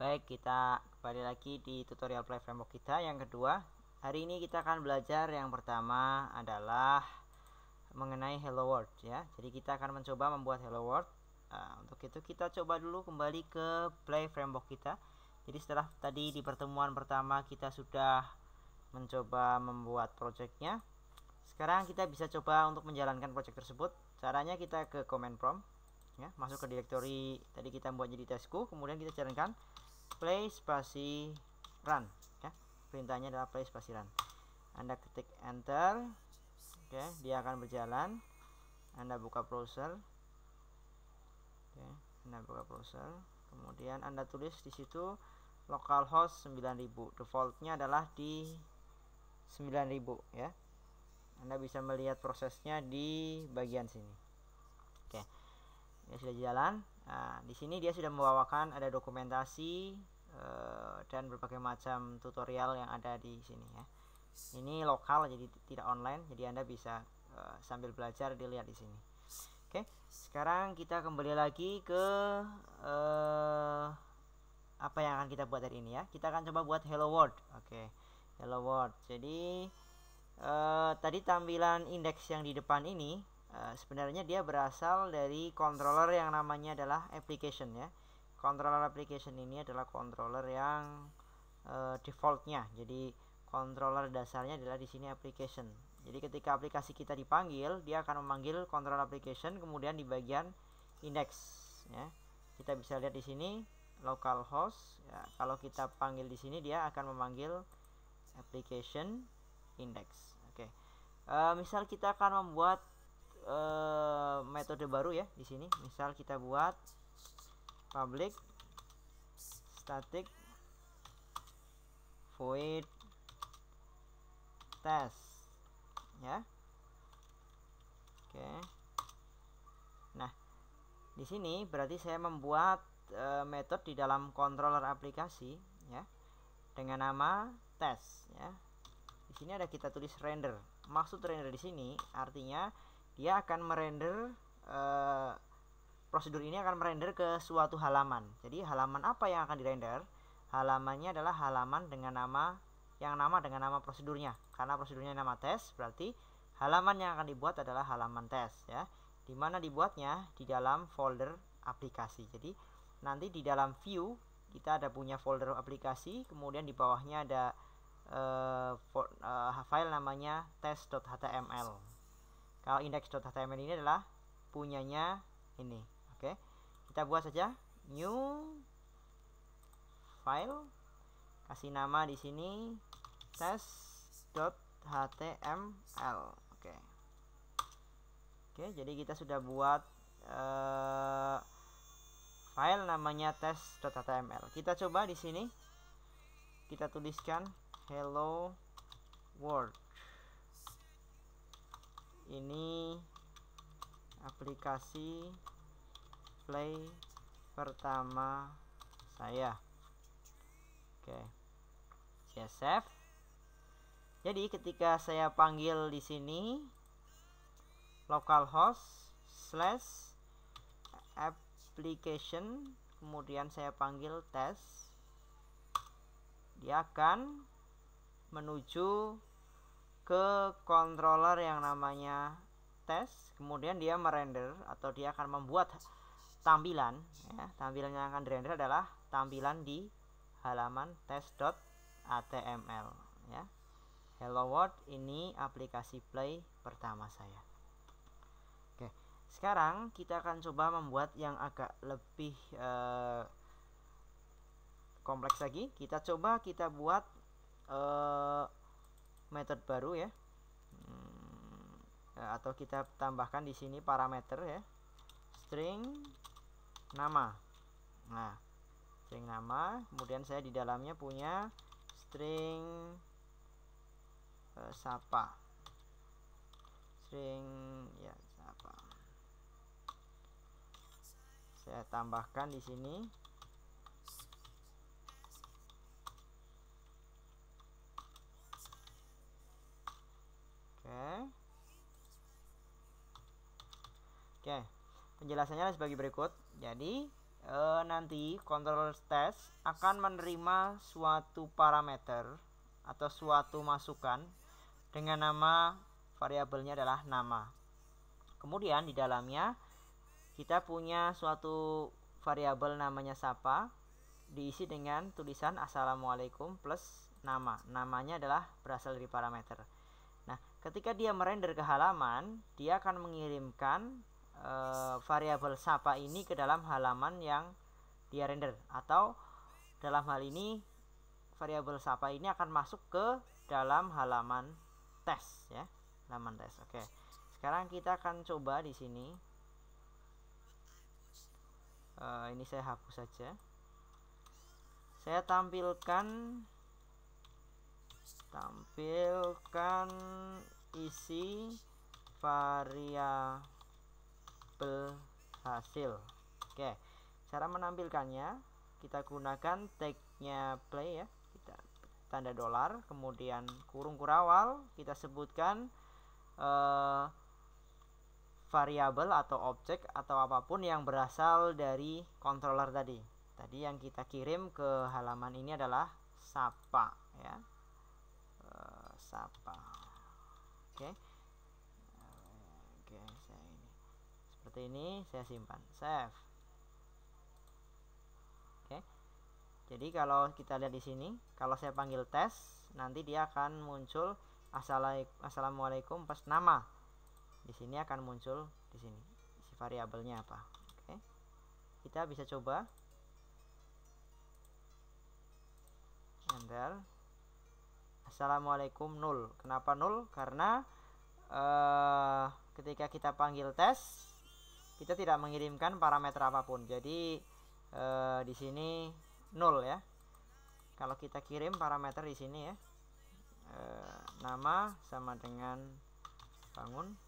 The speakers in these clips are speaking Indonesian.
Baik, kita kembali lagi di tutorial Play Framework kita yang kedua. Hari ini kita akan belajar yang pertama adalah mengenai Hello World ya. Jadi kita akan mencoba membuat Hello World. Uh, untuk itu kita coba dulu kembali ke Play Framework kita. Jadi setelah tadi di pertemuan pertama kita sudah mencoba membuat projectnya. Sekarang kita bisa coba untuk menjalankan project tersebut. Caranya kita ke command prompt ya, masuk ke direktori tadi kita buat jadi tesku, kemudian kita jalankan play spasi run ya perintahnya adalah play spasi run anda ketik enter oke okay. dia akan berjalan anda buka browser oke okay. anda buka browser kemudian anda tulis di situ localhost 9000 defaultnya adalah di 9000 ya anda bisa melihat prosesnya di bagian sini oke okay. ya sudah jalan Nah, di sini dia sudah membawakan ada dokumentasi uh, dan berbagai macam tutorial yang ada di sini ya. Ini lokal jadi tidak online, jadi Anda bisa uh, sambil belajar dilihat di sini. Oke, sekarang kita kembali lagi ke uh, apa yang akan kita buat hari ini ya. Kita akan coba buat hello world. Oke, hello world. Jadi tadi tampilan indeks yang di depan ini Eh, sebenarnya dia berasal dari controller yang namanya adalah application ya. Controller application ini adalah controller yang uh, defaultnya. Jadi controller dasarnya adalah di sini application. Jadi ketika aplikasi kita dipanggil, dia akan memanggil controller application kemudian di bagian index ya. Kita bisa lihat di sini localhost. Ya, kalau kita panggil di sini dia akan memanggil application index. Oke. Okay. Uh, eh, misal kita akan membuat Eh, metode baru ya di sini. Misal kita buat public static void test ya. Oke. Nah, di sini berarti saya membuat e, metode di dalam controller aplikasi ya dengan nama test ya. Di sini ada kita tulis render. Maksud render di sini artinya dia akan merender e, prosedur ini akan merender ke suatu halaman. Jadi halaman apa yang akan dirender? Halamannya adalah halaman dengan nama yang nama dengan nama prosedurnya. Karena prosedurnya nama tes, berarti halaman yang akan dibuat adalah halaman tes ya. Di mana dibuatnya? Di dalam folder aplikasi. Jadi nanti di dalam view kita ada punya folder aplikasi, kemudian di bawahnya ada uh, eh, for, uh, eh, file namanya test.html kalau index.html ini adalah punyanya ini oke okay. kita buat saja new file kasih nama di sini test.html oke okay. oke okay, jadi kita sudah buat uh, file namanya test.html kita coba di sini kita tuliskan hello world ini aplikasi play pertama saya oke saya save jadi ketika saya panggil di sini localhost slash application kemudian saya panggil test dia akan menuju ke controller yang namanya test kemudian dia merender atau dia akan membuat tampilan ya tampilan yang akan render adalah tampilan di halaman test.atml ya hello world ini aplikasi play pertama saya oke sekarang kita akan coba membuat yang agak lebih uh, kompleks lagi kita coba kita buat uh, method baru ya. Hmm, ya atau kita tambahkan di sini parameter ya string nama nah string nama kemudian saya di dalamnya punya string uh, sapa string ya sapa saya tambahkan di sini Penjelasannya sebagai berikut. Jadi e, nanti control test akan menerima suatu parameter atau suatu masukan dengan nama variabelnya adalah nama. Kemudian di dalamnya kita punya suatu variabel namanya sapa diisi dengan tulisan assalamualaikum plus nama. Namanya adalah berasal dari parameter. Nah, ketika dia merender ke halaman, dia akan mengirimkan uh, variabel sapa ini ke dalam halaman yang dia render atau dalam hal ini variabel sapa ini akan masuk ke dalam halaman tes ya halaman tes oke okay. sekarang kita akan coba di sini uh, ini saya hapus saja saya tampilkan tampilkan isi variabel tabel hasil oke cara menampilkannya kita gunakan tagnya play ya kita tanda dolar kemudian kurung kurawal kita sebutkan uh, variabel atau objek atau apapun yang berasal dari controller tadi tadi yang kita kirim ke halaman ini adalah sapa ya uh, sapa oke okay. seperti ini saya simpan save oke jadi kalau kita lihat di sini kalau saya panggil tes nanti dia akan muncul assalamualaikum pas nama di sini akan muncul di sini variabelnya apa oke kita bisa coba enter assalamualaikum nol kenapa nol karena uh, ketika kita panggil tes kita tidak mengirimkan parameter apapun jadi e, di sini nol ya kalau kita kirim parameter di sini ya e, nama sama dengan bangun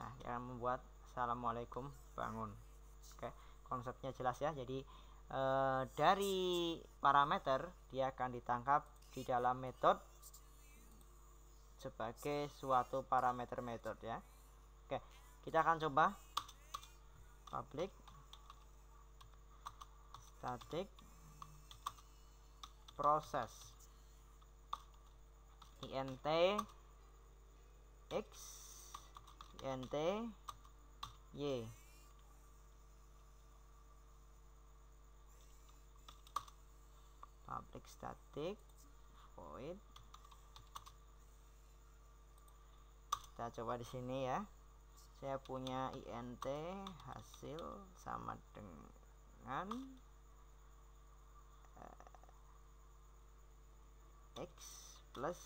nah yang membuat assalamualaikum bangun oke konsepnya jelas ya jadi e, dari parameter dia akan ditangkap di dalam metode sebagai suatu parameter metode ya oke kita akan coba public static process int x int y public static void kita coba di sini ya saya punya INT hasil sama dengan eh, X plus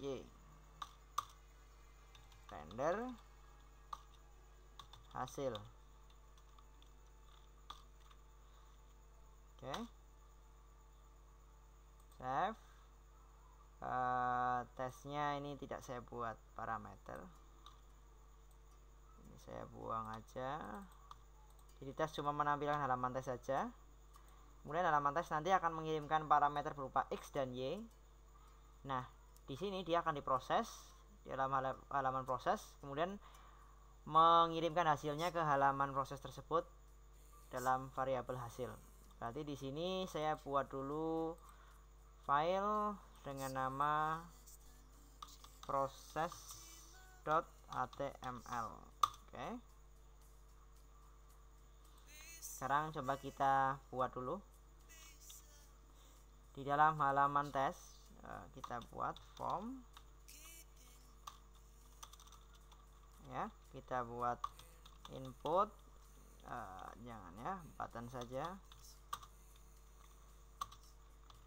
Y render hasil oke okay. save uh, tesnya ini tidak saya buat parameter saya buang aja jadi tes cuma menampilkan halaman tes saja kemudian halaman tes nanti akan mengirimkan parameter berupa x dan y nah di sini dia akan diproses di dalam halaman, proses kemudian mengirimkan hasilnya ke halaman proses tersebut dalam variabel hasil berarti di sini saya buat dulu file dengan nama proses.html oke sekarang coba kita buat dulu di dalam halaman tes eh, kita buat form ya kita buat input eh, jangan ya button saja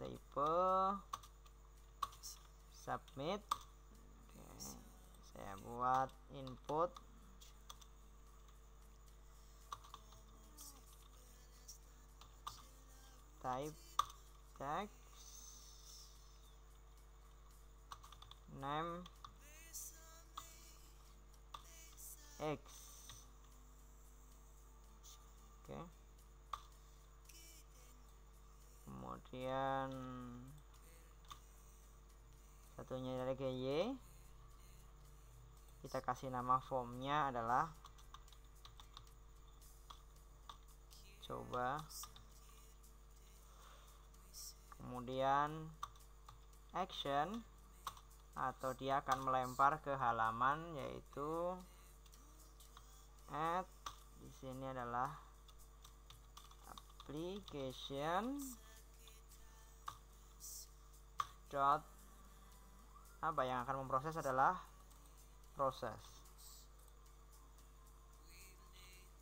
tipe submit saya buat input type text name x oke okay. kemudian satunya dari y kita kasih nama formnya adalah coba kemudian action atau dia akan melempar ke halaman yaitu add di sini adalah application dot apa yang akan memproses adalah proses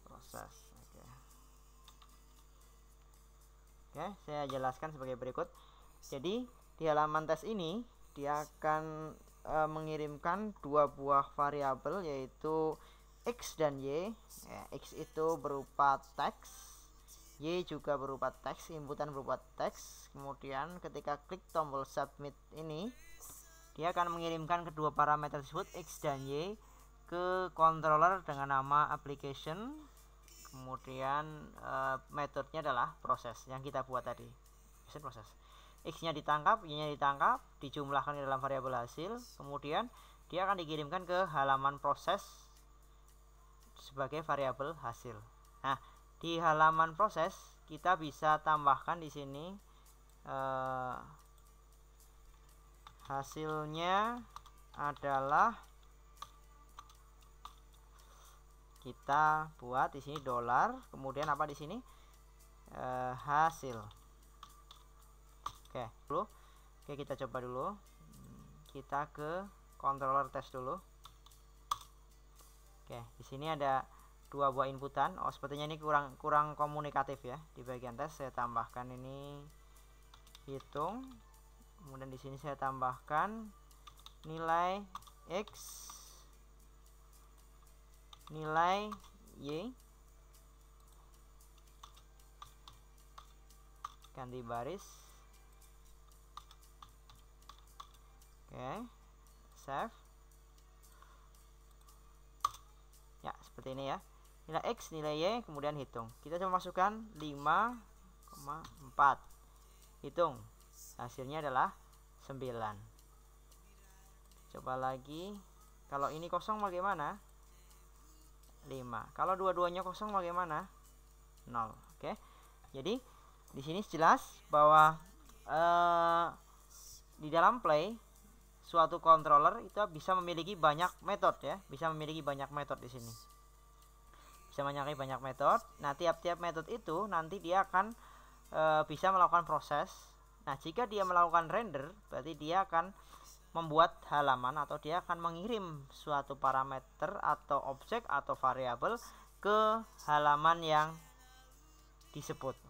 proses ya saya jelaskan sebagai berikut. Jadi di halaman tes ini dia akan e, mengirimkan dua buah variabel yaitu x dan y. Ya, x itu berupa teks, y juga berupa teks, inputan berupa teks. Kemudian ketika klik tombol submit ini dia akan mengirimkan kedua parameter tersebut x dan y ke controller dengan nama application kemudian uh, metodenya adalah proses yang kita buat tadi hasil proses x-nya ditangkap y-nya ditangkap dijumlahkan ke dalam variabel hasil kemudian dia akan dikirimkan ke halaman proses sebagai variabel hasil nah di halaman proses kita bisa tambahkan di sini uh, hasilnya adalah kita buat di sini dolar kemudian apa di sini e, hasil oke dulu oke kita coba dulu kita ke controller test dulu oke di sini ada dua buah inputan oh sepertinya ini kurang kurang komunikatif ya di bagian tes saya tambahkan ini hitung kemudian di sini saya tambahkan nilai x nilai Y ganti baris oke save ya seperti ini ya nilai X nilai Y kemudian hitung kita coba masukkan 5,4 hitung hasilnya adalah 9 coba lagi kalau ini kosong bagaimana 5. Kalau dua-duanya kosong bagaimana? 0. Oke. Jadi di sini jelas bahwa uh, di dalam play suatu controller itu bisa memiliki banyak metode ya, bisa memiliki banyak metode di sini. Bisa memiliki banyak metode. Nah, tiap-tiap metode itu nanti dia akan uh, bisa melakukan proses. Nah, jika dia melakukan render, berarti dia akan membuat halaman atau dia akan mengirim suatu parameter atau objek atau variabel ke halaman yang disebut